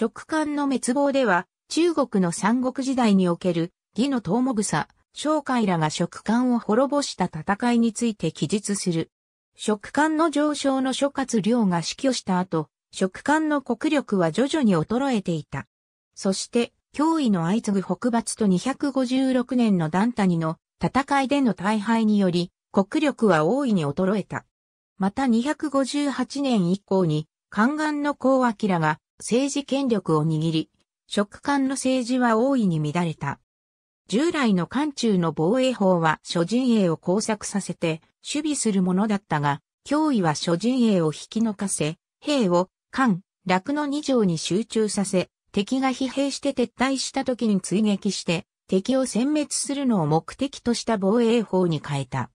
食感の滅亡では、中国の三国時代における、義の東も草、商会らが食感を滅ぼした戦いについて記述する。食感の上昇の諸葛亮が死去した後、食感の国力は徐々に衰えていた。そして、脅威の相次ぐ北伐と256年の段谷の戦いでの大敗により、国力は大いに衰えた。また258年以降に、宦官の孔明が政治権力を握り、食官の政治は大いに乱れた。従来の官中の防衛法は諸陣営を工作させて守備するものだったが、脅威は諸陣営を引き抜かせ、兵を官、楽の2条に集中させ、敵が疲弊して撤退した時に追撃して、敵を殲滅するのを目的とした防衛法に変えた。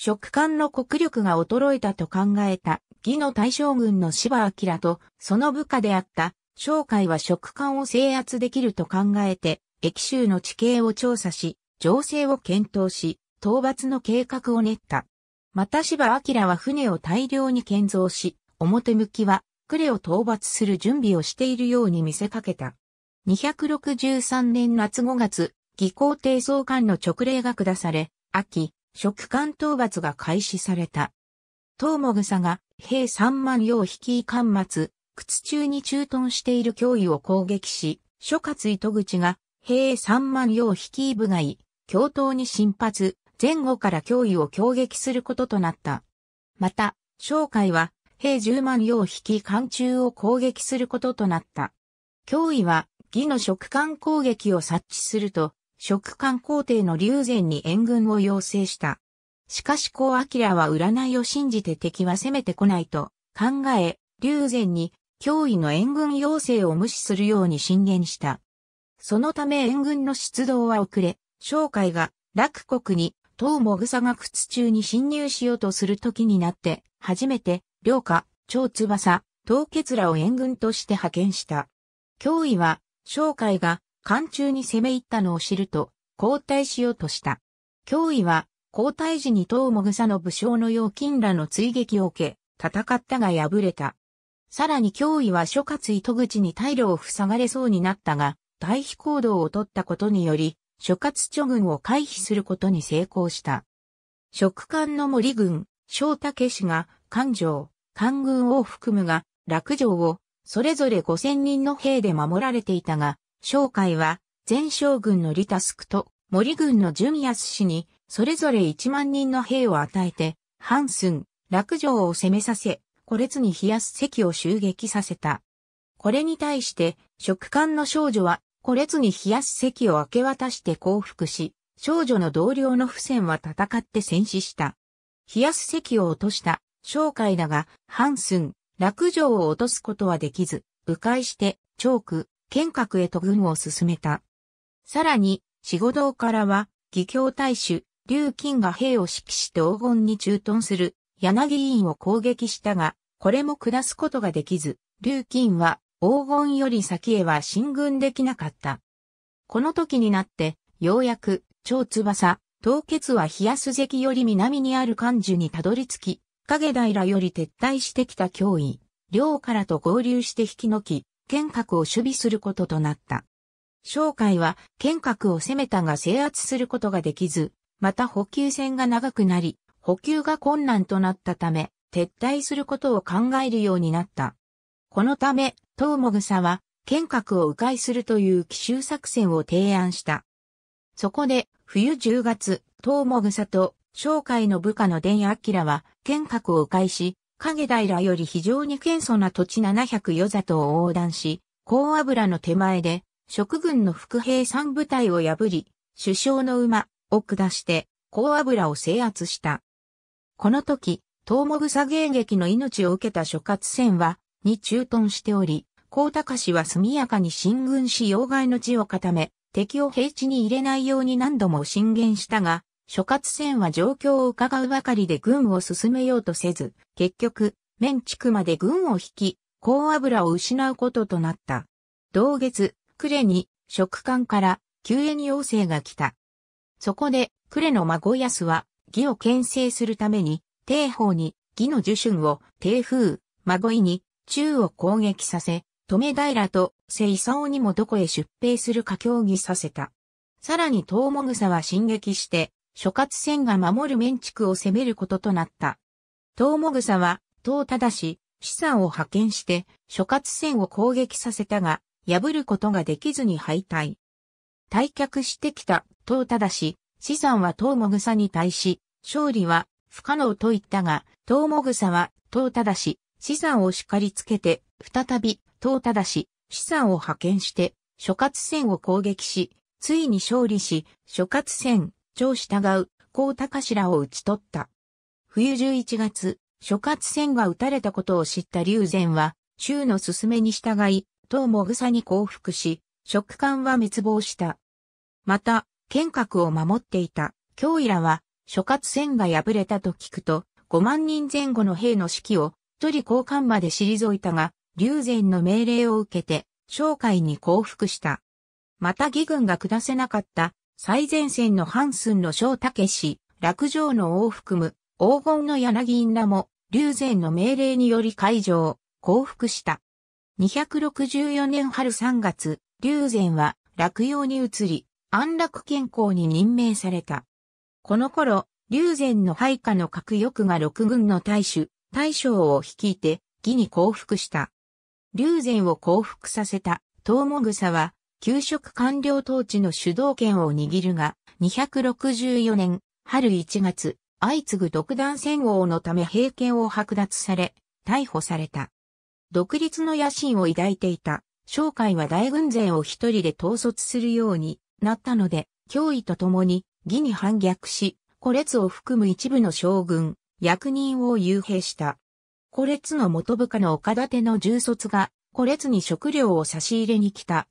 食感の国力が衰えたと考えた義の大将軍の芝明とその部下であった商会は食感を制圧できると考えて、駅州の地形を調査し、情勢を検討し、討伐の計画を練った。また芝明は船を大量に建造し、表向きは呉を討伐する準備をしているように見せかけた。263年夏5月、義皇帝総監の勅令が下され、秋、職官討伐が開始された。東もグサが兵三万用引き官末、靴中に駐屯している脅威を攻撃し、諸葛糸口が兵三万用引き部外、共闘に進発、前後から脅威を攻撃することとなった。また、商会は兵十万用引き官中を攻撃することとなった。脅威は義の食艦攻撃を察知すると、食官皇帝の竜禅に援軍を要請した。しかし孔明は占いを信じて敵は攻めてこないと考え、竜禅に脅威の援軍要請を無視するように進言した。そのため援軍の出動は遅れ、商海が楽国に唐もぐさが靴中に侵入しようとする時になって、初めて、両家、蝶翼、唐結らを援軍として派遣した。脅威は、商海が艦中に攻め入ったのを知ると、交代しようとした。脅威は、交代時に東もぐさの武将の要金らの追撃を受け、戦ったが敗れた。さらに脅威は諸葛糸口に退路を塞がれそうになったが、退避行動を取ったことにより、諸葛諸軍を回避することに成功した。食艦の森軍、小武氏が、艦城、艦軍を含むが、落城を、それぞれ五千人の兵で守られていたが、商会は、前将軍のリタスクと森軍のジュアス氏に、それぞれ1万人の兵を与えて、ハンスン、落城を攻めさせ、孤列に冷やす席を襲撃させた。これに対して、職官の少女は、孤列に冷やす席を明け渡して降伏し、少女の同僚の付箋は戦って戦死した。冷やす席を落とした、商会だが、ハンスン、落城を落とすことはできず、迂回して、チョーク、剣閣へと軍を進めた。さらに、四五道からは、義教大使、劉金が兵を指揮して黄金に駐屯する柳院を攻撃したが、これも下すことができず、劉金は黄金より先へは進軍できなかった。この時になって、ようやく、超翼、凍結は冷やす関より南にある漢樹にたどり着き、影平より撤退してきた脅威、両からと合流して引き抜き、剣閣を守備することとなった。商会は剣閣を攻めたが制圧することができず、また補給線が長くなり、補給が困難となったため、撤退することを考えるようになった。このため、東もぐさは、剣閣を迂回するという奇襲作戦を提案した。そこで、冬10月、東もぐさと、商会の部下の伝明は、剣閣を迂回し、影平より非常に謙遜な土地700余里を横断し、高油の手前で、食軍の副兵三部隊を破り、首相の馬を下して、高油を制圧した。この時、東も草迎撃の命を受けた諸葛戦は、に駐屯しており、高高氏は速やかに進軍し要害の地を固め、敵を平地に入れないように何度も進言したが、諸葛戦は状況を伺うばかりで軍を進めようとせず、結局、面地区まで軍を引き、高油を失うこととなった。同月、呉に、食官から、救援要請が来た。そこで、呉の孫安は、義を牽制するために、帝方に、義の受春を、帝風、孫井に、中を攻撃させ、留平と、聖勲にもどこへ出兵するか協議させた。さらに東も草は進撃して、諸葛戦が守る面畜を攻めることとなった。東もぐさは、東忠氏、資産を派遣して、諸葛戦を攻撃させたが、破ることができずに敗退。退却してきた東忠氏、資産は東もぐさに対し、勝利は不可能と言ったが、東もぐさは東忠氏、資産を叱りつけて、再び東忠氏、資産を派遣して、諸葛戦を攻撃し、ついに勝利し、諸葛戦、長従う、高志らを討ち取った。冬十一月、諸葛戦が撃たれたことを知った龍禅は、周の勧めに従い、唐も草に降伏し、食官は滅亡した。また、剣閣を守っていた、京依らは、諸葛戦が敗れたと聞くと、五万人前後の兵の指揮を、一人交換まで退いたが、龍禅の命令を受けて、商会に降伏した。また義軍が下せなかった最前線のハンスンの小武氏、落城の王含む、黄金の柳らも、龍禅の命令により会場、降伏した。264年春3月、龍禅は落葉に移り、安楽健康に任命された。この頃、龍禅の配下の核翼が六軍の大衆、大将を率いて、義に降伏した。龍禅を降伏させた、東も草は、給食官僚統治の主導権を握るが、264年、春1月、相次ぐ独断戦王のため兵権を剥奪され、逮捕された。独立の野心を抱いていた、商会は大軍勢を一人で統率するようになったので、脅威とともに、義に反逆し、古列を含む一部の将軍、役人を幽閉した。古列の元部下の岡立の重卒が、古列に食料を差し入れに来た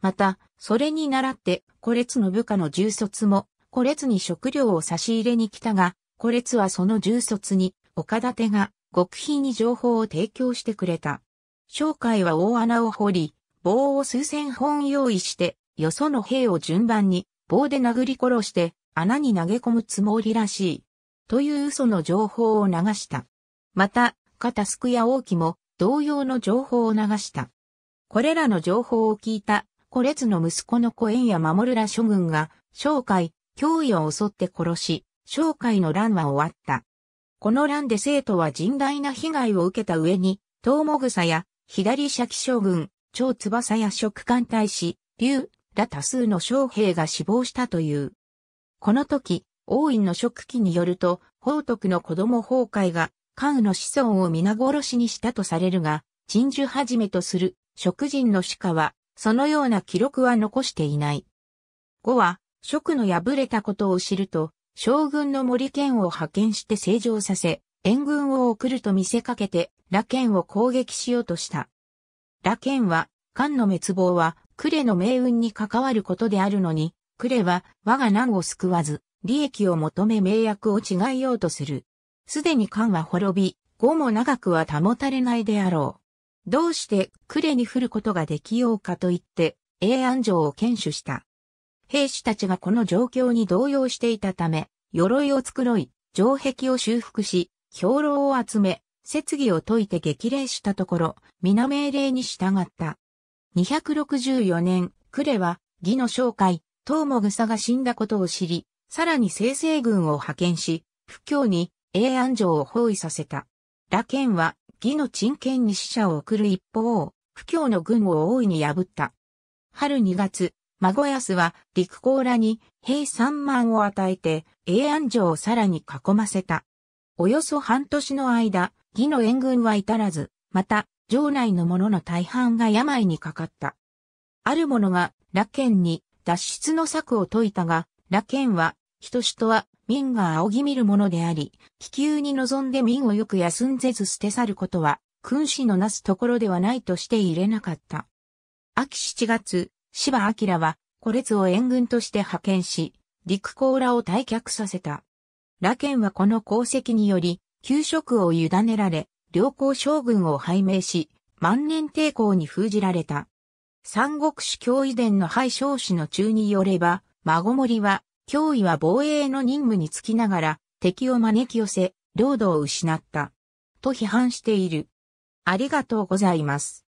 また、それに倣って、古列の部下の重卒も、古列に食料を差し入れに来たが、古列はその重卒に、岡立が、極秘に情報を提供してくれた。商会は大穴を掘り、棒を数千本用意して、よその兵を順番に、棒で殴り殺して、穴に投げ込むつもりらしい。という嘘の情報を流した。また、片タスや王毅も、同様の情報を流した。これらの情報を聞いたコレツの息子のコ縁や守ら諸軍が、商会、脅威を襲って殺し、商会の乱は終わった。この乱で生徒は甚大な被害を受けた上に、東もサや、左シャキ将軍、超翼や食艦大使、竜、ら多数の将兵が死亡したという。この時、王院の食器によると、宝徳の子供崩壊が、関羽の子孫を皆殺しにしたとされるが、陳樹はじめとする、食人の鹿は、そのような記録は残していない。5は、職の敗れたことを知ると、将軍の森県を派遣して正常させ、援軍を送ると見せかけて、羅県を攻撃しようとした。羅県は、漢の滅亡は、呉の命運に関わることであるのに、呉は我が難を救わず、利益を求め名役を違えようとする。すでに漢は滅び、語も長くは保たれないであろう。どうして呉に降ることができようかと言って、永安城を堅守した。兵士たちがこの状況に動揺していたため、鎧を繕い、城壁を修復し、兵糧を集め、設備を解いて激励したところ、皆命令に従った。264年、呉は、義の紹介、東も草が死んだことを知り、さらに生成軍を派遣し、不況に永安城を包囲させた。羅剣は魏の鎮県に死者を送る一方、不況の軍を大いに破った。春2月、孫安は陸甲らに兵3万を与えて、永安城をさらに囲ませた。およそ半年の間、義の援軍は至らず、また、城内の者の大半が病にかかった。ある者が、羅剣に脱出の策を説いたが、羅剣は、人々は民が仰ぎ見るものであり、気球に臨んで民をよく休んぜず捨て去ることは、君子のなすところではないとして入れなかった。秋7月、芝明は、古列を援軍として派遣し、陸甲羅を退却させた。羅剣はこの功績により、給食を委ねられ、良好将軍を拝命し、万年抵抗に封じられた。三国主教遺伝の敗将士の中によれば、孫森は脅威は防衛の任務につきながら敵を招き寄せ、領土を失った。と批判している。ありがとうございます。